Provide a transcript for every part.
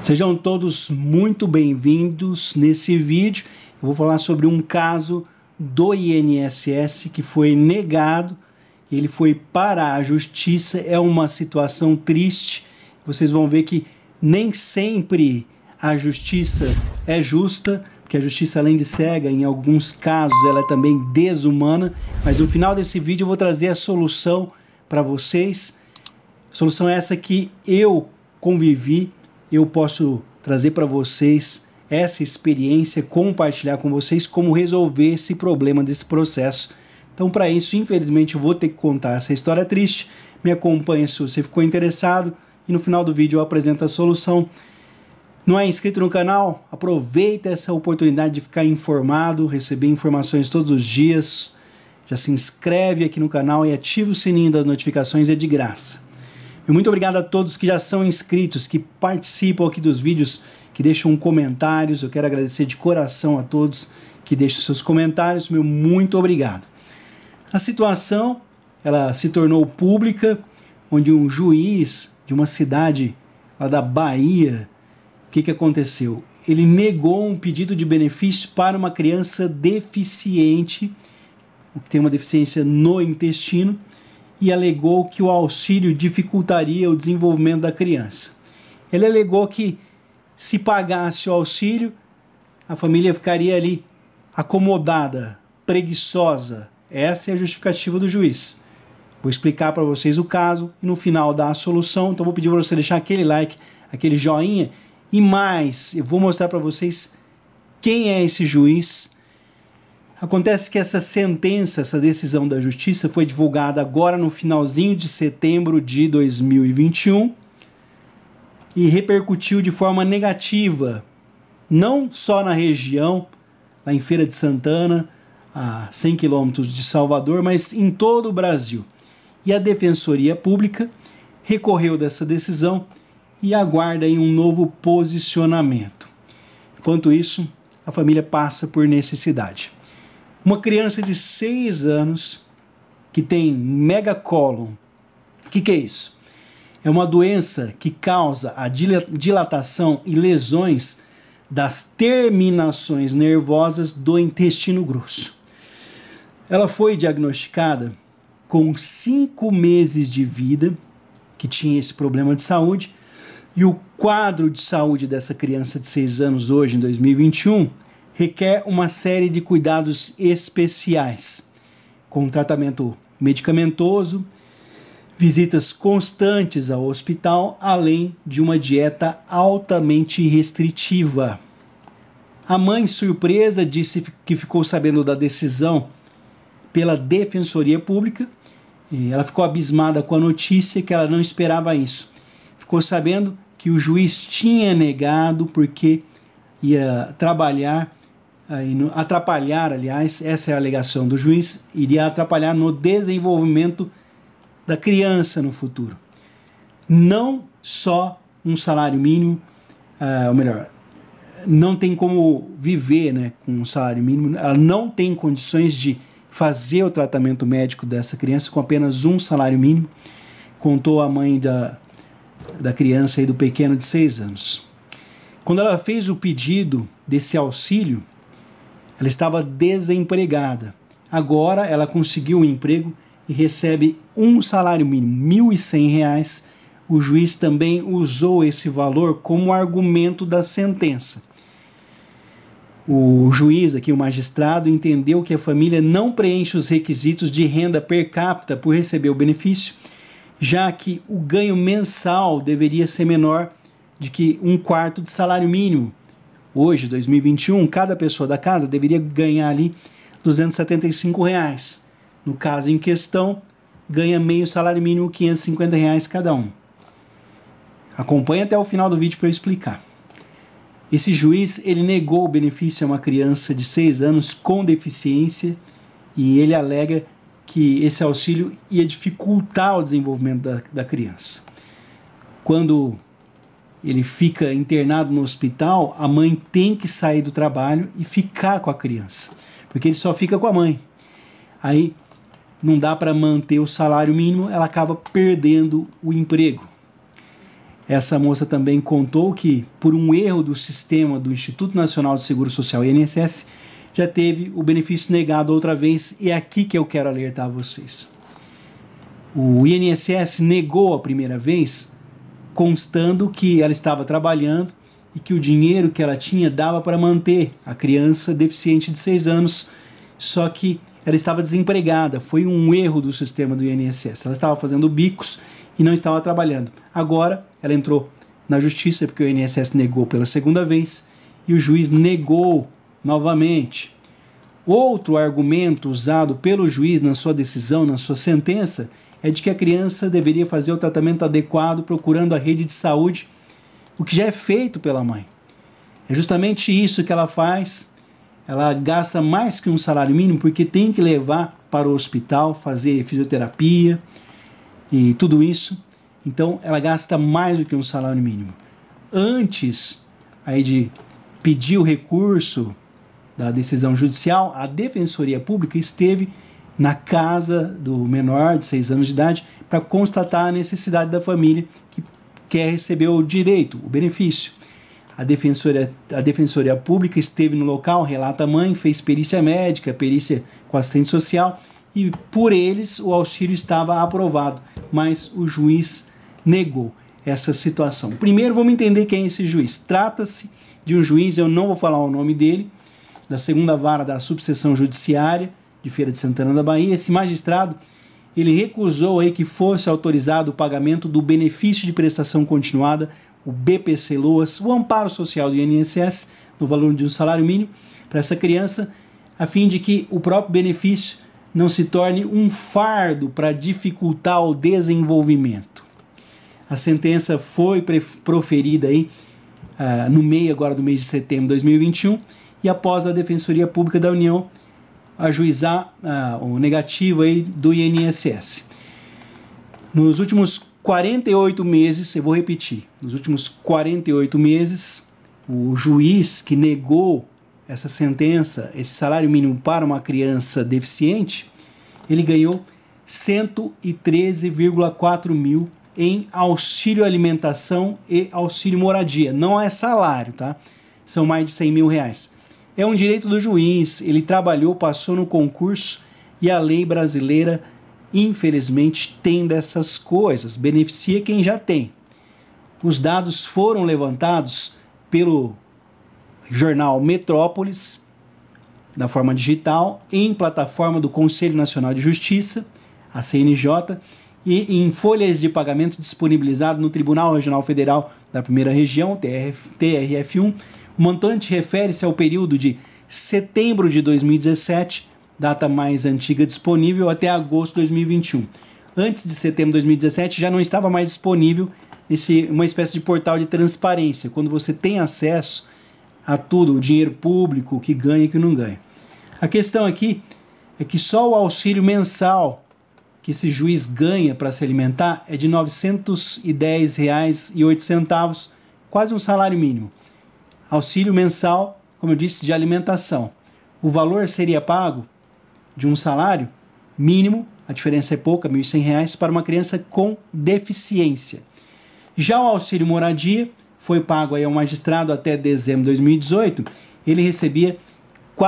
Sejam todos muito bem-vindos. Nesse vídeo eu vou falar sobre um caso do INSS que foi negado, ele foi para a justiça. É uma situação triste. Vocês vão ver que nem sempre a justiça é justa, porque a justiça além de cega, em alguns casos ela é também desumana, mas no final desse vídeo eu vou trazer a solução para vocês. Solução essa que eu convivi eu posso trazer para vocês essa experiência, compartilhar com vocês como resolver esse problema desse processo. Então, para isso, infelizmente, eu vou ter que contar essa história triste. Me acompanhe se você ficou interessado e no final do vídeo eu apresento a solução. Não é inscrito no canal? Aproveita essa oportunidade de ficar informado, receber informações todos os dias. Já se inscreve aqui no canal e ativa o sininho das notificações, é de graça. E muito obrigado a todos que já são inscritos, que participam aqui dos vídeos, que deixam comentários. Eu quero agradecer de coração a todos que deixam seus comentários. Meu muito obrigado. A situação ela se tornou pública, onde um juiz de uma cidade lá da Bahia, o que, que aconteceu? Ele negou um pedido de benefício para uma criança deficiente, que tem uma deficiência no intestino, e alegou que o auxílio dificultaria o desenvolvimento da criança. Ele alegou que se pagasse o auxílio, a família ficaria ali acomodada, preguiçosa. Essa é a justificativa do juiz. Vou explicar para vocês o caso e no final dar a solução. Então vou pedir para você deixar aquele like, aquele joinha e mais, eu vou mostrar para vocês quem é esse juiz Acontece que essa sentença, essa decisão da justiça foi divulgada agora no finalzinho de setembro de 2021 e repercutiu de forma negativa, não só na região, lá em Feira de Santana, a 100 quilômetros de Salvador, mas em todo o Brasil. E a Defensoria Pública recorreu dessa decisão e aguarda um novo posicionamento. Enquanto isso, a família passa por necessidade. Uma criança de 6 anos que tem megacolon. O que, que é isso? É uma doença que causa a dilatação e lesões das terminações nervosas do intestino grosso. Ela foi diagnosticada com 5 meses de vida, que tinha esse problema de saúde, e o quadro de saúde dessa criança de 6 anos hoje, em 2021, requer uma série de cuidados especiais, com tratamento medicamentoso, visitas constantes ao hospital, além de uma dieta altamente restritiva. A mãe, surpresa, disse que ficou sabendo da decisão pela Defensoria Pública. ela ficou abismada com a notícia que ela não esperava isso. Ficou sabendo que o juiz tinha negado porque ia trabalhar é, atrapalhar, aliás, essa é a alegação do juiz, iria atrapalhar no desenvolvimento da criança no futuro. Não só um salário mínimo, uh, ou melhor, não tem como viver né, com um salário mínimo, ela não tem condições de fazer o tratamento médico dessa criança com apenas um salário mínimo, contou a mãe da, da criança e do pequeno de seis anos. Quando ela fez o pedido desse auxílio, ela estava desempregada. Agora ela conseguiu um emprego e recebe um salário mínimo, R$ 1.100. O juiz também usou esse valor como argumento da sentença. O juiz, aqui o magistrado, entendeu que a família não preenche os requisitos de renda per capita por receber o benefício, já que o ganho mensal deveria ser menor de que um quarto de salário mínimo, hoje, 2021, cada pessoa da casa deveria ganhar ali 275 reais. No caso em questão, ganha meio salário mínimo, 550 reais cada um. Acompanhe até o final do vídeo para eu explicar. Esse juiz ele negou o benefício a uma criança de 6 anos com deficiência e ele alega que esse auxílio ia dificultar o desenvolvimento da, da criança. Quando ele fica internado no hospital, a mãe tem que sair do trabalho e ficar com a criança, porque ele só fica com a mãe. Aí não dá para manter o salário mínimo, ela acaba perdendo o emprego. Essa moça também contou que, por um erro do sistema do Instituto Nacional de Seguro Social, INSS, já teve o benefício negado outra vez, e é aqui que eu quero alertar vocês. O INSS negou a primeira vez constando que ela estava trabalhando e que o dinheiro que ela tinha dava para manter a criança deficiente de 6 anos, só que ela estava desempregada, foi um erro do sistema do INSS. Ela estava fazendo bicos e não estava trabalhando. Agora ela entrou na justiça porque o INSS negou pela segunda vez e o juiz negou novamente. Outro argumento usado pelo juiz na sua decisão, na sua sentença, é de que a criança deveria fazer o tratamento adequado procurando a rede de saúde, o que já é feito pela mãe. É justamente isso que ela faz. Ela gasta mais que um salário mínimo porque tem que levar para o hospital, fazer fisioterapia e tudo isso. Então ela gasta mais do que um salário mínimo. Antes aí de pedir o recurso da decisão judicial, a Defensoria Pública esteve na casa do menor de seis anos de idade para constatar a necessidade da família que quer receber o direito, o benefício. A defensoria, a defensoria pública esteve no local, relata a mãe, fez perícia médica, perícia com assistente social e por eles o auxílio estava aprovado, mas o juiz negou essa situação. Primeiro vamos entender quem é esse juiz. Trata-se de um juiz, eu não vou falar o nome dele, da segunda vara da subseção judiciária, de Feira de Santana da Bahia, esse magistrado ele recusou aí que fosse autorizado o pagamento do benefício de prestação continuada, o BPC Loas, o amparo social do INSS no valor de um salário mínimo para essa criança, a fim de que o próprio benefício não se torne um fardo para dificultar o desenvolvimento. A sentença foi proferida aí uh, no meio agora do mês de setembro de 2021 e após a Defensoria Pública da União ajuizar ah, o negativo aí do INSS. Nos últimos 48 meses, eu vou repetir, nos últimos 48 meses, o juiz que negou essa sentença, esse salário mínimo para uma criança deficiente, ele ganhou 113,4 mil em auxílio alimentação e auxílio moradia. Não é salário, tá? São mais de 100 mil reais. É um direito do juiz. Ele trabalhou, passou no concurso e a lei brasileira, infelizmente, tem dessas coisas. Beneficia quem já tem. Os dados foram levantados pelo jornal Metrópolis, da forma digital, em plataforma do Conselho Nacional de Justiça, a CNJ, e em folhas de pagamento disponibilizado no Tribunal Regional Federal da Primeira Região, TRF, TRF1, o montante refere-se ao período de setembro de 2017, data mais antiga disponível, até agosto de 2021. Antes de setembro de 2017 já não estava mais disponível esse, uma espécie de portal de transparência, quando você tem acesso a tudo, o dinheiro público, o que ganha e o que não ganha. A questão aqui é que só o auxílio mensal que esse juiz ganha para se alimentar é de R$ 910,08, quase um salário mínimo. Auxílio mensal, como eu disse, de alimentação. O valor seria pago de um salário mínimo, a diferença é pouca, R$ 1.100, para uma criança com deficiência. Já o auxílio moradia foi pago aí ao magistrado até dezembro de 2018, ele recebia R$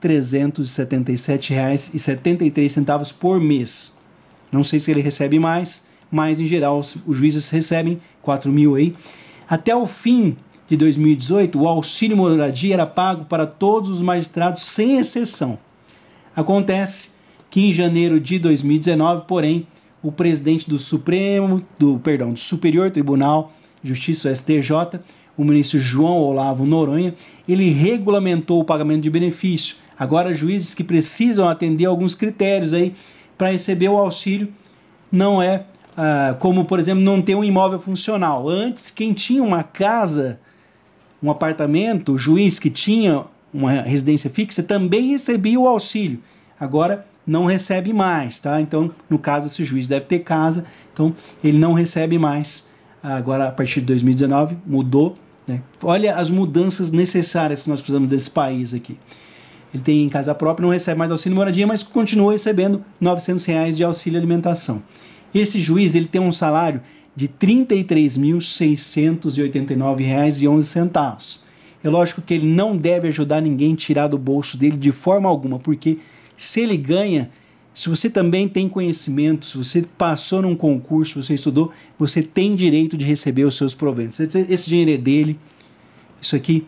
4.377,73 por mês. Não sei se ele recebe mais, mas em geral os, juízes recebem R$ mil aí. Até o fim de 2018, o auxílio moradia era pago para todos os magistrados, sem exceção. Acontece que em janeiro de 2019, porém, o presidente do Supremo, do perdão, do Superior Tribunal de Justiça STJ, o ministro João Olavo Noronha, ele regulamentou o pagamento de benefício. Agora juízes que precisam atender alguns critérios aí para receber o auxílio não é ah, como, por exemplo, não ter um imóvel funcional. Antes, quem tinha uma casa um apartamento, o juiz que tinha uma residência fixa também recebia o auxílio. Agora não recebe mais, tá? Então, no caso, esse juiz deve ter casa, então ele não recebe mais. Agora, a partir de 2019, mudou. Né? Olha as mudanças necessárias que nós precisamos desse país aqui. Ele tem casa própria, não recebe mais auxílio moradia, mas continua recebendo R$ reais de auxílio alimentação. Esse juiz ele tem um salário de R$ 33.689,11. É lógico que ele não deve ajudar ninguém a tirar do bolso dele de forma alguma, porque se ele ganha, se você também tem conhecimento, se você passou num concurso, você estudou, você tem direito de receber os seus proventos. Esse dinheiro é dele, isso aqui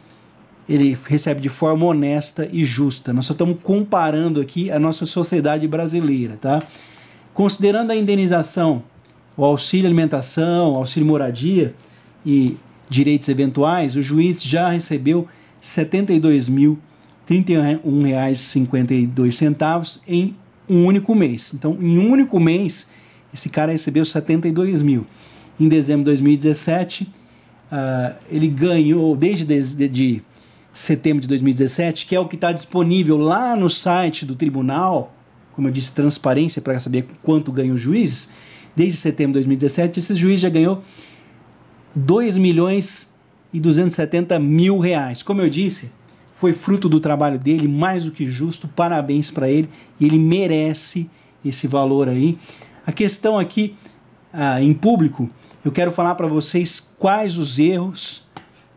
ele recebe de forma honesta e justa. Nós só estamos comparando aqui a nossa sociedade brasileira, tá? Considerando a indenização o auxílio alimentação, auxílio moradia e direitos eventuais, o juiz já recebeu R$ 72.031,52 em um único mês. Então, em um único mês, esse cara recebeu 72 mil. Em dezembro de 2017, uh, ah, ele ganhou, desde de, de setembro de 2017, que é o que está disponível lá no site do tribunal, como eu disse, transparência para saber quanto ganha o juiz, desde setembro de 2017, esse juiz já ganhou 2 milhões e 270 mil reais. Como eu disse, foi fruto do trabalho dele, mais do que justo, parabéns para ele, ele merece esse valor aí. A questão aqui, ah, em público, eu quero falar para vocês quais os erros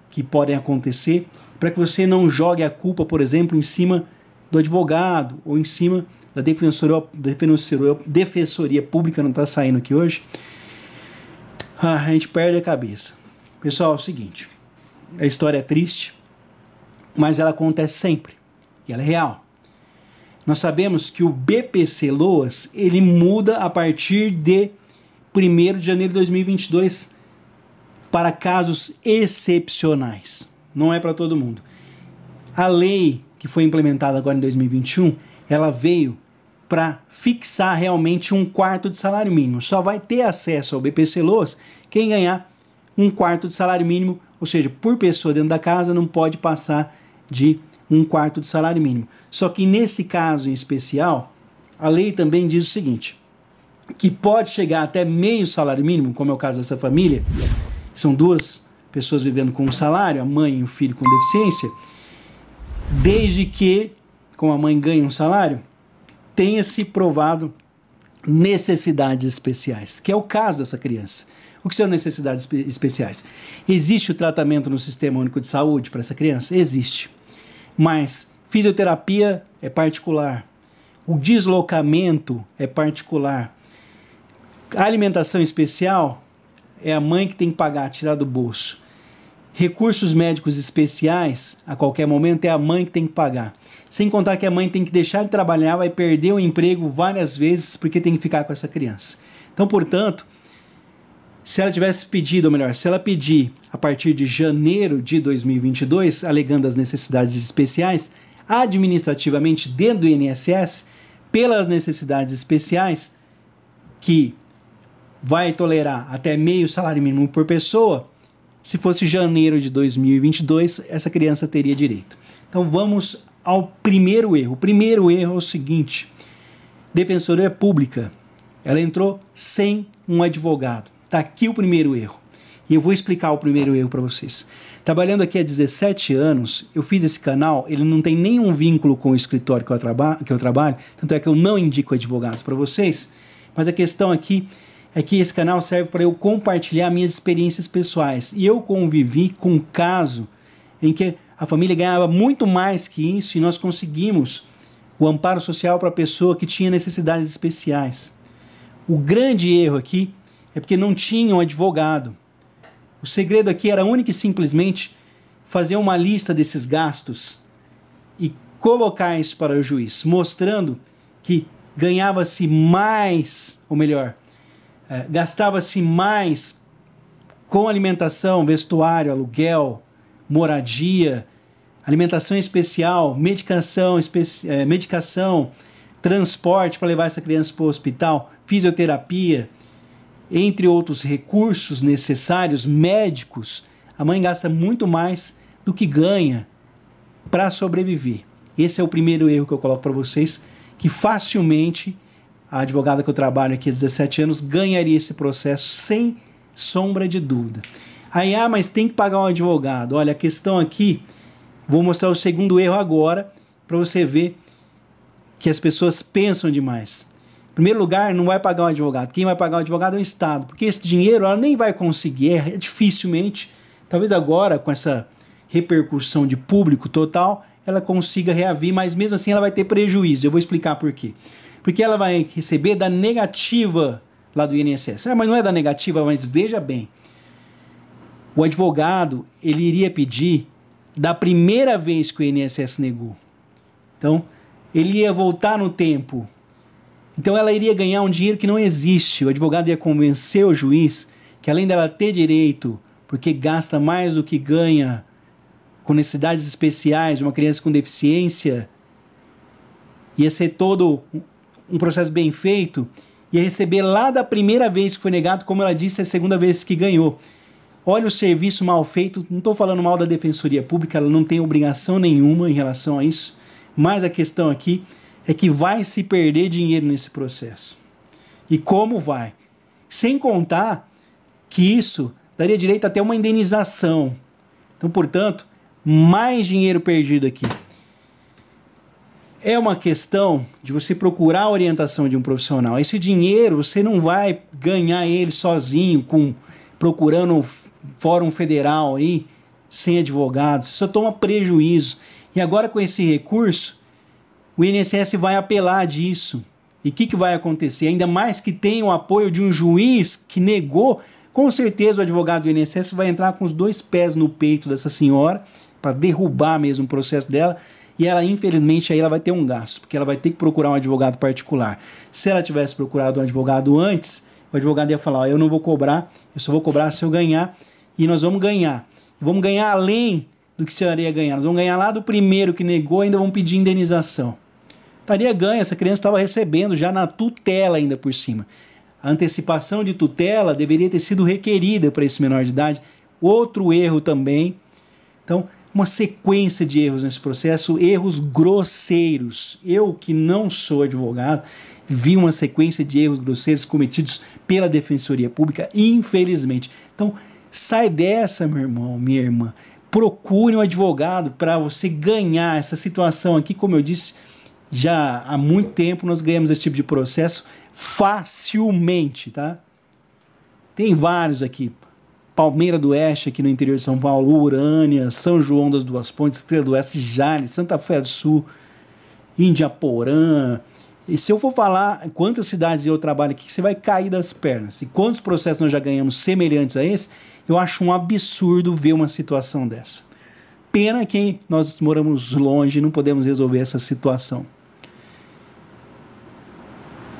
que podem acontecer para que você não jogue a culpa, por exemplo, em cima do advogado ou em cima da Defensoria, Defensoria, Defensoria Pública não está saindo aqui hoje. Ah, a gente perde a cabeça. Pessoal, é o seguinte: a história é triste, mas ela acontece sempre e ela é real. Nós sabemos que o BPC Loas ele muda a partir de 1 de janeiro de 2022 para casos excepcionais. Não é para todo mundo. A lei que foi implementada agora em 2021, ela veio para fixar realmente um quarto de salário mínimo. Só vai ter acesso ao BPC Loas quem ganhar um quarto de salário mínimo, ou seja, por pessoa dentro da casa não pode passar de um quarto de salário mínimo. Só que nesse caso em especial, a lei também diz o seguinte: que pode chegar até meio salário mínimo, como é o caso dessa família, são duas pessoas vivendo com um salário, a mãe e o filho com deficiência, desde que, como a mãe ganha um salário, tenha se provado necessidades especiais, que é o caso dessa criança. O que são necessidades especiais? Existe o tratamento no Sistema Único de Saúde para essa criança? Existe. Mas fisioterapia é particular, o deslocamento é particular, a alimentação especial é a mãe que tem que pagar, tirar do bolso. Recursos médicos especiais, a qualquer momento, é a mãe que tem que pagar. Sem contar que a mãe tem que deixar de trabalhar, vai perder o emprego várias vezes porque tem que ficar com essa criança. Então, portanto, se ela tivesse pedido, ou melhor, se ela pedir a partir de janeiro de 2022, alegando as necessidades especiais, administrativamente dentro do INSS, pelas necessidades especiais, que vai tolerar até meio salário mínimo por pessoa, se fosse janeiro de 2022, essa criança teria direito. Então vamos ao primeiro erro. O primeiro erro é o seguinte: Defensoria é Pública, ela entrou sem um advogado. Está aqui o primeiro erro. E eu vou explicar o primeiro erro para vocês. Trabalhando aqui há 17 anos, eu fiz esse canal, ele não tem nenhum vínculo com o escritório que eu, traba que eu trabalho, tanto é que eu não indico advogados para vocês, mas a questão aqui é que esse canal serve para eu compartilhar minhas experiências pessoais. E eu convivi com um caso em que a família ganhava muito mais que isso e nós conseguimos o amparo social para a pessoa que tinha necessidades especiais. O grande erro aqui é porque não tinham um advogado. O segredo aqui era único e simplesmente fazer uma lista desses gastos e colocar isso para o juiz, mostrando que ganhava-se mais, ou melhor, é, gastava-se mais com alimentação, vestuário, aluguel, moradia, alimentação especial, medicação, especi é, medicação transporte para levar essa criança para o hospital, fisioterapia, entre outros recursos necessários, médicos. A mãe gasta muito mais do que ganha para sobreviver. Esse é o primeiro erro que eu coloco para vocês, que facilmente a advogada que eu trabalho aqui há 17 anos ganharia esse processo sem sombra de dúvida. Aí, ah, mas tem que pagar um advogado. Olha, a questão aqui, vou mostrar o segundo erro agora, para você ver que as pessoas pensam demais. Em primeiro lugar, não vai pagar um advogado. Quem vai pagar um advogado é o Estado, porque esse dinheiro ela nem vai conseguir, é, é dificilmente. Talvez agora, com essa repercussão de público total, ela consiga reavir, mas mesmo assim ela vai ter prejuízo. Eu vou explicar por quê. Porque ela vai receber da negativa lá do INSS. Ah, mas não é da negativa, mas veja bem. O advogado, ele iria pedir da primeira vez que o INSS negou. Então, ele ia voltar no tempo. Então, ela iria ganhar um dinheiro que não existe. O advogado ia convencer o juiz que, além dela ter direito, porque gasta mais do que ganha com necessidades especiais, uma criança com deficiência, ia ser todo um processo bem feito, ia é receber lá da primeira vez que foi negado, como ela disse, é a segunda vez que ganhou. Olha o serviço mal feito, não estou falando mal da Defensoria Pública, ela não tem obrigação nenhuma em relação a isso, mas a questão aqui é que vai se perder dinheiro nesse processo. E como vai? Sem contar que isso daria direito até uma indenização. Então, portanto, mais dinheiro perdido aqui é uma questão de você procurar a orientação de um profissional. Esse dinheiro você não vai ganhar ele sozinho, com procurando um fórum federal aí, sem advogados. Você só toma prejuízo. E agora com esse recurso, o INSS vai apelar disso. E o que, que vai acontecer? Ainda mais que tem o apoio de um juiz que negou, com certeza o advogado do INSS vai entrar com os dois pés no peito dessa senhora para derrubar mesmo o processo dela e ela infelizmente aí ela vai ter um gasto, porque ela vai ter que procurar um advogado particular. Se ela tivesse procurado um advogado antes, o advogado ia falar: ó, eu não vou cobrar, eu só vou cobrar se eu ganhar e nós vamos ganhar. vamos ganhar além do que a senhora ia ganhar. Nós vamos ganhar lá do primeiro que negou, ainda vamos pedir indenização. Estaria ganha, essa criança estava recebendo já na tutela ainda por cima. A antecipação de tutela deveria ter sido requerida para esse menor de idade. Outro erro também. Então, uma sequência de erros nesse processo, erros grosseiros. Eu, que não sou advogado, vi uma sequência de erros grosseiros cometidos pela Defensoria Pública, infelizmente. Então, sai dessa, meu irmão, minha irmã. Procure um advogado para você ganhar essa situação aqui, como eu disse, já há muito tempo nós ganhamos esse tipo de processo facilmente, tá? Tem vários aqui. Palmeira do Oeste, aqui no interior de São Paulo, Urânia, São João das Duas Pontes, Estrela do Oeste, Jales, Santa Fé do Sul, Indiaporã. E se eu for falar quantas cidades eu trabalho aqui, você vai cair das pernas. E quantos processos nós já ganhamos semelhantes a esse, eu acho um absurdo ver uma situação dessa. Pena que nós moramos longe e não podemos resolver essa situação.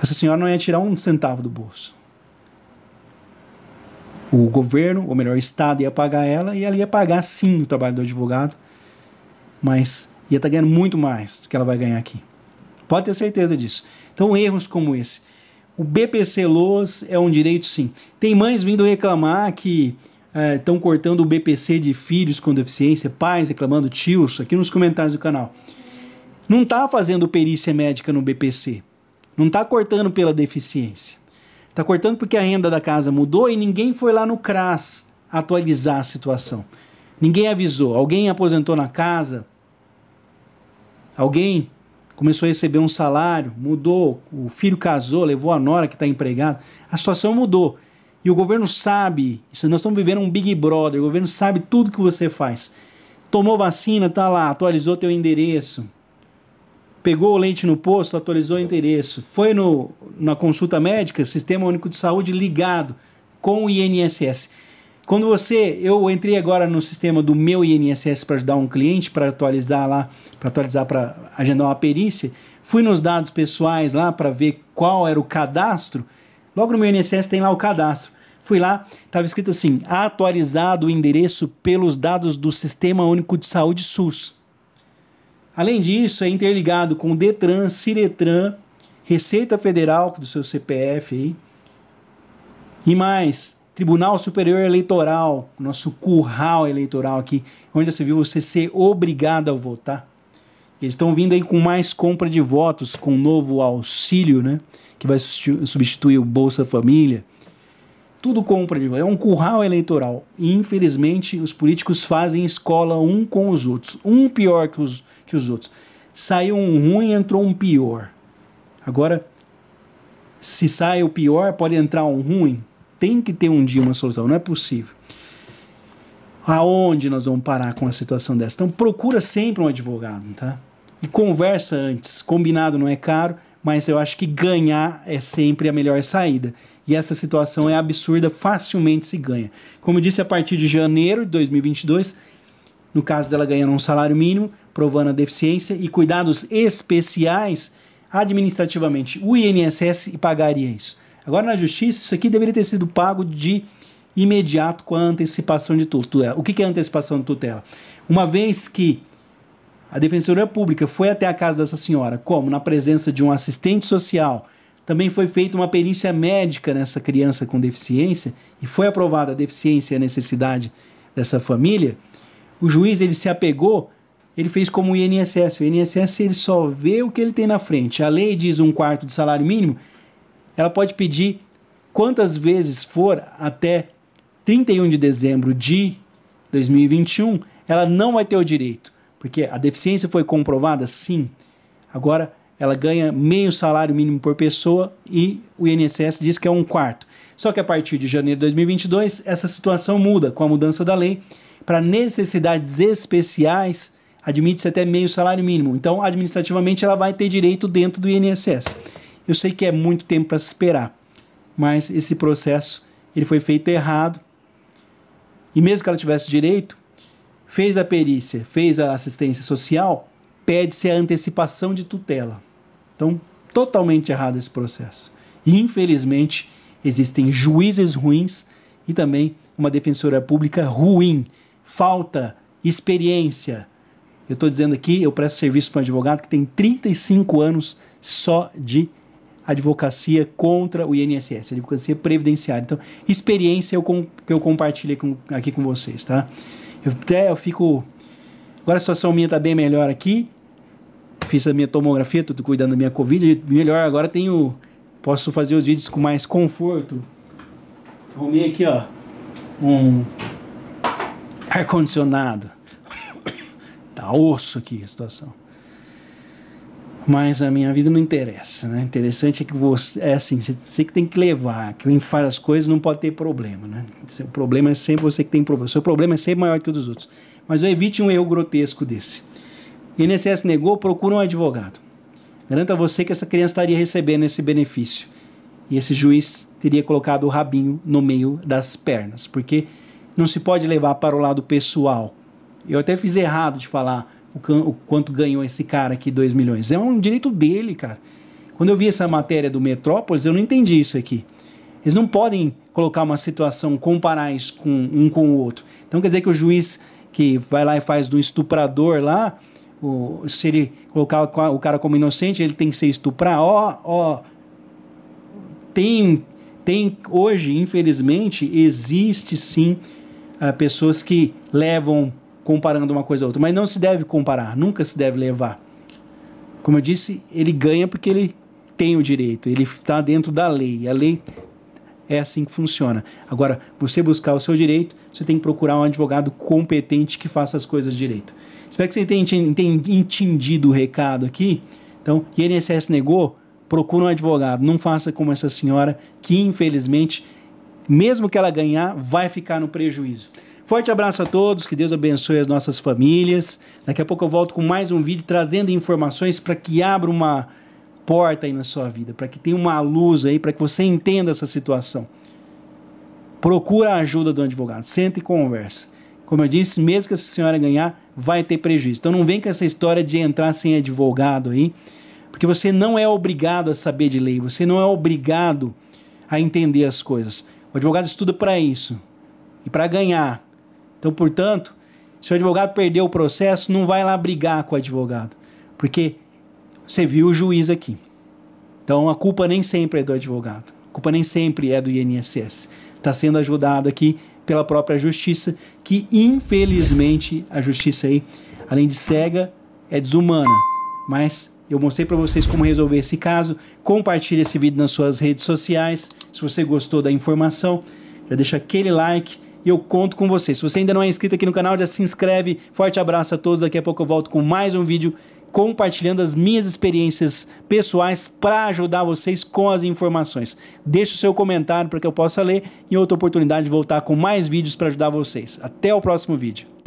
Essa senhora não ia tirar um centavo do bolso o governo, ou melhor, o Estado ia pagar ela e ela ia pagar sim o trabalho do advogado, mas ia estar tá ganhando muito mais do que ela vai ganhar aqui. Pode ter certeza disso. Então, erros como esse. O BPC Loas é um direito, sim. Tem mães vindo reclamar que estão eh, é, cortando o BPC de filhos com deficiência, pais reclamando, tios, aqui nos comentários do canal. Não está fazendo perícia médica no BPC. Não está cortando pela deficiência. Tá cortando porque a renda da casa mudou e ninguém foi lá no CRAS atualizar a situação. Ninguém avisou. Alguém aposentou na casa. Alguém começou a receber um salário, mudou, o filho casou, levou a nora que está empregada. A situação mudou. E o governo sabe, isso nós estamos vivendo um Big Brother, o governo sabe tudo que você faz. Tomou vacina, tá lá, atualizou teu endereço, pegou o lente no posto, atualizou o endereço, foi no, na consulta médica, Sistema Único de Saúde ligado com o INSS. Quando você, eu entrei agora no sistema do meu INSS para ajudar um cliente para atualizar lá, para atualizar para agendar uma perícia, fui nos dados pessoais lá para ver qual era o cadastro. Logo no meu INSS tem lá o cadastro. Fui lá, estava escrito assim: atualizado o endereço pelos dados do Sistema Único de Saúde SUS. Além disso, é interligado com Detran, Ciretran, Receita Federal, é do seu CPF aí. E mais, Tribunal Superior Eleitoral, nosso curral eleitoral aqui, onde você viu você ser obrigado a votar. Eles estão vindo aí com mais compra de votos, com um novo auxílio, né? Que vai substituir o Bolsa Família tudo compra de voto. É um curral eleitoral. E, infelizmente, os políticos fazem escola um com os outros. Um pior que os, que os outros. Saiu um ruim, entrou um pior. Agora, se sai o pior, pode entrar um ruim. Tem que ter um dia uma solução. Não é possível. Aonde nós vamos parar com uma situação dessa? Então, procura sempre um advogado, tá? E conversa antes. Combinado não é caro, mas eu acho que ganhar é sempre a melhor saída e essa situação é absurda, facilmente se ganha. Como eu disse, a partir de janeiro de 2022, no caso dela ganhando um salário mínimo, provando a deficiência e cuidados especiais administrativamente, o INSS pagaria isso. Agora na justiça, isso aqui deveria ter sido pago de imediato com a antecipação de tutela. O que é antecipação de tutela? Uma vez que a Defensoria Pública foi até a casa dessa senhora, como? Na presença de um assistente social, também foi feita uma perícia médica nessa criança com deficiência e foi aprovada a deficiência e a necessidade dessa família. O juiz ele se apegou, ele fez como o INSS. O INSS ele só vê o que ele tem na frente. A lei diz um quarto do salário mínimo. Ela pode pedir quantas vezes for até 31 de dezembro de 2021, ela não vai ter o direito, porque a deficiência foi comprovada, sim. Agora ela ganha meio salário mínimo por pessoa e o INSS diz que é um quarto. Só que a partir de janeiro de 2022, essa situação muda com a mudança da lei. Para necessidades especiais, admite-se até meio salário mínimo. Então, administrativamente, ela vai ter direito dentro do INSS. Eu sei que é muito tempo para se esperar, mas esse processo ele foi feito errado. E mesmo que ela tivesse direito, fez a perícia, fez a assistência social, pede-se a antecipação de tutela. Então, totalmente errado esse processo. E, infelizmente, existem juízes ruins e também uma defensora pública ruim. Falta experiência. Eu estou dizendo aqui, eu presto serviço para um advogado que tem 35 anos só de advocacia contra o INSS, advocacia previdenciária. Então, experiência eu com, que eu compartilhei com, aqui com vocês, tá? Eu até eu fico. Agora a situação minha está bem melhor aqui, fiz a minha tomografia, tudo cuidando da minha Covid. Melhor, agora tenho. Posso fazer os vídeos com mais conforto. Arrumei aqui, ó. Um ar-condicionado. tá osso aqui a situação. Mas a minha vida não interessa, né? Interessante é que você, é assim, você que tem que levar, quem faz as coisas não pode ter problema, né? O problema é sempre você que tem problema. O seu problema é sempre maior que o dos outros. Mas eu evite um erro grotesco desse. INSS negou, procura um advogado. Garanto a você que essa criança estaria recebendo esse benefício. E esse juiz teria colocado o rabinho no meio das pernas, porque não se pode levar para o lado pessoal. Eu até fiz errado de falar o, quanto ganhou esse cara aqui, 2 milhões. É um direito dele, cara. Quando eu vi essa matéria do Metrópolis, eu não entendi isso aqui. Eles não podem colocar uma situação, comparar isso com um com o outro. Então quer dizer que o juiz que vai lá e faz do estuprador lá, o, se ele colocar o cara como inocente, ele tem que ser estuprar. Ó, oh, ó. Oh, tem, tem hoje, infelizmente, existe sim uh, pessoas que levam comparando uma coisa a outra, mas não se deve comparar, nunca se deve levar. Como eu disse, ele ganha porque ele tem o direito, ele está dentro da lei. A lei é assim que funciona. Agora, você buscar o seu direito, você tem que procurar um advogado competente que faça as coisas direito. Espero que você tenha entendido o recado aqui. Então, que INSS negou, procura um advogado. Não faça como essa senhora, que infelizmente, mesmo que ela ganhar, vai ficar no prejuízo. Forte abraço a todos, que Deus abençoe as nossas famílias. Daqui a pouco eu volto com mais um vídeo trazendo informações para que abra uma porta aí na sua vida, para que tenha uma luz aí, para que você entenda essa situação. Procura a ajuda do advogado, senta e conversa. Como eu disse, mesmo que essa senhora ganhar, vai ter prejuízo. Então não vem com essa história de entrar sem advogado aí, porque você não é obrigado a saber de lei, você não é obrigado a entender as coisas. O advogado estuda para isso e para ganhar. Então, portanto, se o advogado perdeu o processo, não vai lá brigar com o advogado, porque você viu o juiz aqui. Então, a culpa nem sempre é do advogado, a culpa nem sempre é do INSS. Está sendo ajudado aqui pela própria justiça, que infelizmente a justiça aí, além de cega, é desumana. Mas eu mostrei para vocês como resolver esse caso. Compartilhe esse vídeo nas suas redes sociais. Se você gostou da informação, já deixa aquele like e eu conto com você. Se você ainda não é inscrito aqui no canal, já se inscreve. Forte abraço a todos. Daqui a pouco eu volto com mais um vídeo compartilhando as minhas experiências pessoais para ajudar vocês com as informações. Deixe o seu comentário para que eu possa ler e em outra oportunidade voltar com mais vídeos para ajudar vocês. Até o próximo vídeo.